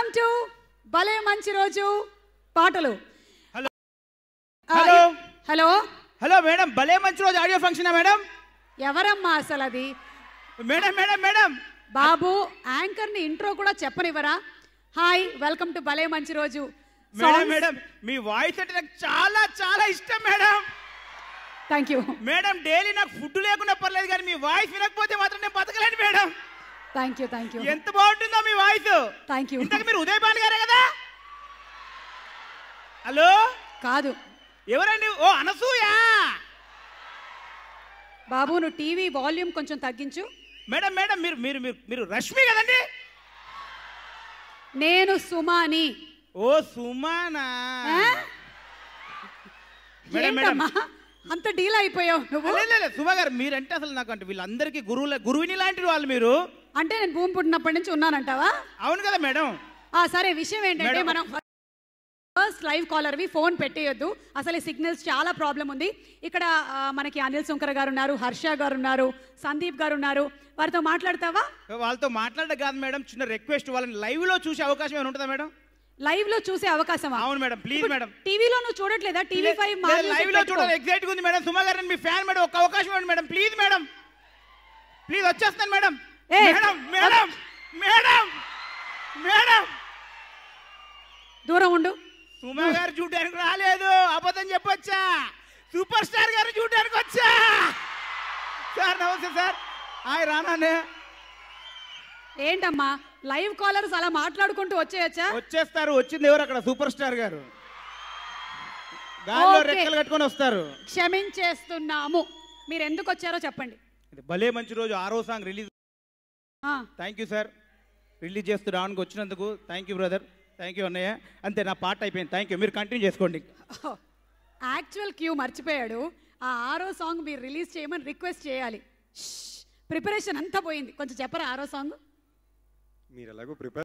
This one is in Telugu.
వెల్కమ్ టు భలే మంచి రోజు పాటలు hello hello hello hello madam భలే మంచి రోజు ఆడియో ఫంక్షనా మేడం ఎవరమ్మా అసలు అది మేడం మేడం మేడం బాబు యాంకర్ ని ఇంట్రో కూడా చెప్పనివ్వరా హాయ్ వెల్కమ్ టు భలే మంచి రోజు మేడం మేడం మీ వాయిస్ అంటే నాకు చాలా చాలా ఇష్టం madam thank you madam daily నాకు ఫుడ్ లేకుండా పర్లేదు కానీ మీ వాయిస్ వినకపోతే మాత్రం నేను బతకలేను madam thank you thank you ఎంత బాగుంటుందో మీ వాయిస్ థ్యాంక్ యూ ఇంతకు మీరు ఉదయ్ గారే కదా హలో కాదు ఎవరండి ఓ అనసూయ బాబు నువ్వు టీవీ వాల్యూమ్ కొంచెం తగ్గించు మేడం మేడం మీరు మీరు మీరు మీరు రష్మి కదండి నేను సుమాని ఓ సుమానా మేడం అంత డీల్ అయిపోయావు నువ్వు సుమా గారు మీరంటే అసలు నాకు అంటే వీళ్ళందరికీ గురువుల గురువుని లాంటి వాళ్ళు మీరు అంటే నేను భూమి పుట్టినప్పటి నుంచి ఉన్నానంటావా అవును కదా మేడం ఆ సరే విషయం ఏంటంటే మనం ఫస్ట్ లైవ్ కాలర్ వి ఫోన్ పెట్టేయొద్దు అసలు ఈ సిగ్నల్స్ చాలా ప్రాబ్లం ఉంది ఇక్కడ మనకి అనిల్ శంకర్ గారు ఉన్నారు హర్ష గారు ఉన్నారు సందీప్ గారు ఉన్నారు వారితో మాట్లాడతావా వాళ్ళతో మాట్లాడడం కాదు మేడం చిన్న రిక్వెస్ట్ వాళ్ళని లైవ్ లో చూసే అవకాశం ఏమైనా ఉంటుందా మేడం లైవ్ లో చూసే అవకాశం అవును మేడం ప్లీజ్ మేడం టీవీలో నువ్వు చూడట్లేదా టీవీ ఫైవ్ లైవ్ లో చూడాలి ఎగ్జైట్ ఉంది మేడం సుమ గారు మీ ఫ్యాన్ మేడం ఒక అవకాశం ఇవ్వండి మేడం ప్లీజ్ మేడం ప్లీజ్ వచ్చేస్తాను madam madam madam madam madam దూరం ఉండు సుమా గారు చూడడానికి రాలేదు అబద్ధం చెప్పొచ్చా సూపర్ స్టార్ గారు చూడడానికి వచ్చా సార్ నమస్తే సార్ ఆయన రానానే ఏంటమ్మా లైవ్ కాలర్స్ అలా మాట్లాడుకుంటూ వచ్చేయచ్చా వచ్చేస్తారు వచ్చింది ఎవరు అక్కడ సూపర్ స్టార్ గారు గాల్లో రెక్కలు కట్టుకొని వస్తారు క్షమించేస్తున్నాము మీరు ఎందుకు వచ్చారో చెప్పండి భలే మంచి రోజు ఆరో song release thank you sir release చేస్తూ రావడానికి వచ్చినందుకు thank you brother thank you అన్నయ్య అంతే నా పాట అయిపోయింది థ్యాంక్ యూ మీరు కంటిన్యూ చేసుకోండి యాక్చువల్ క్యూ మర్చిపోయాడు ఆ ఆరో సాంగ్ మీరు రిలీజ్ చేయమని రిక్వెస్ట్ చేయాలి ప్రిపరేషన్ అంతా పోయింది కొంచెం చెప్పరా ఆరో సాంగ్ మీరు ఎలాగో ప్రిపేర్